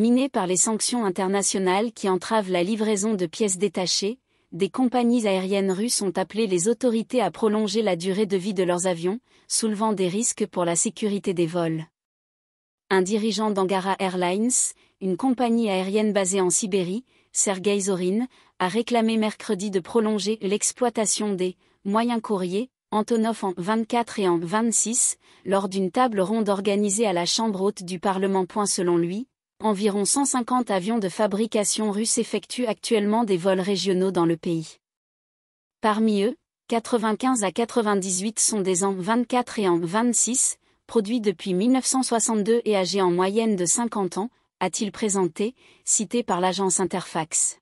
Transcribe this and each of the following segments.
miné par les sanctions internationales qui entravent la livraison de pièces détachées, des compagnies aériennes russes ont appelé les autorités à prolonger la durée de vie de leurs avions, soulevant des risques pour la sécurité des vols. Un dirigeant d'Angara Airlines, une compagnie aérienne basée en Sibérie, Sergei Zorin, a réclamé mercredi de prolonger l'exploitation des moyens courriers Antonov en 24 et en 26 lors d'une table ronde organisée à la Chambre haute du Parlement. Selon lui, environ 150 avions de fabrication russe effectuent actuellement des vols régionaux dans le pays. Parmi eux, 95 à 98 sont des AN-24 et AN-26, produits depuis 1962 et âgés en moyenne de 50 ans, a-t-il présenté, cité par l'agence Interfax.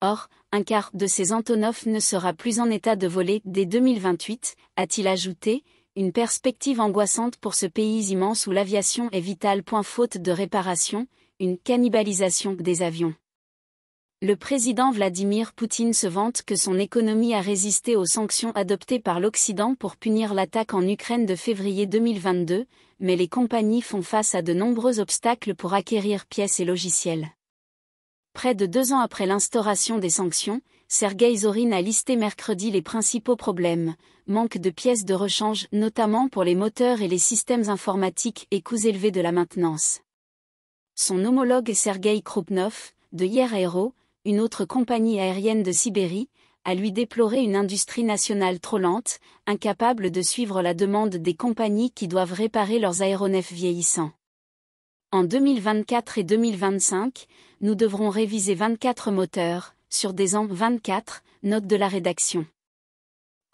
Or, un quart de ces Antonov ne sera plus en état de voler dès 2028, a-t-il ajouté, une perspective angoissante pour ce pays immense où l'aviation est vitale. Point faute de réparation, une cannibalisation des avions. Le président Vladimir Poutine se vante que son économie a résisté aux sanctions adoptées par l'Occident pour punir l'attaque en Ukraine de février 2022, mais les compagnies font face à de nombreux obstacles pour acquérir pièces et logiciels. Près de deux ans après l'instauration des sanctions, Sergei Zorin a listé mercredi les principaux problèmes, manque de pièces de rechange notamment pour les moteurs et les systèmes informatiques et coûts élevés de la maintenance. Son homologue Sergei Krupnov, de Hier Aero, une autre compagnie aérienne de Sibérie, a lui déploré une industrie nationale trop lente, incapable de suivre la demande des compagnies qui doivent réparer leurs aéronefs vieillissants. En 2024 et 2025, nous devrons réviser 24 moteurs, sur des ans 24, note de la rédaction.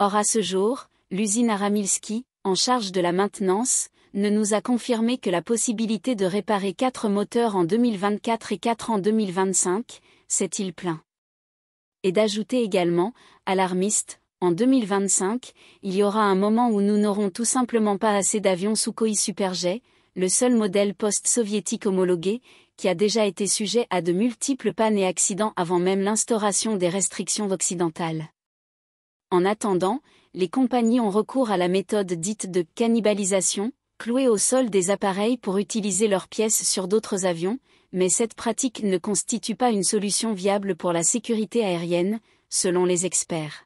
Or à ce jour, l'usine Aramilski, en charge de la maintenance, ne nous a confirmé que la possibilité de réparer quatre moteurs en 2024 et 4 en 2025, s'est-il plein. Et d'ajouter également, alarmiste, en 2025, il y aura un moment où nous n'aurons tout simplement pas assez d'avions Sukhoi Superjet, le seul modèle post-soviétique homologué, qui a déjà été sujet à de multiples pannes et accidents avant même l'instauration des restrictions occidentales. En attendant, les compagnies ont recours à la méthode dite de cannibalisation, clouer au sol des appareils pour utiliser leurs pièces sur d'autres avions, mais cette pratique ne constitue pas une solution viable pour la sécurité aérienne, selon les experts.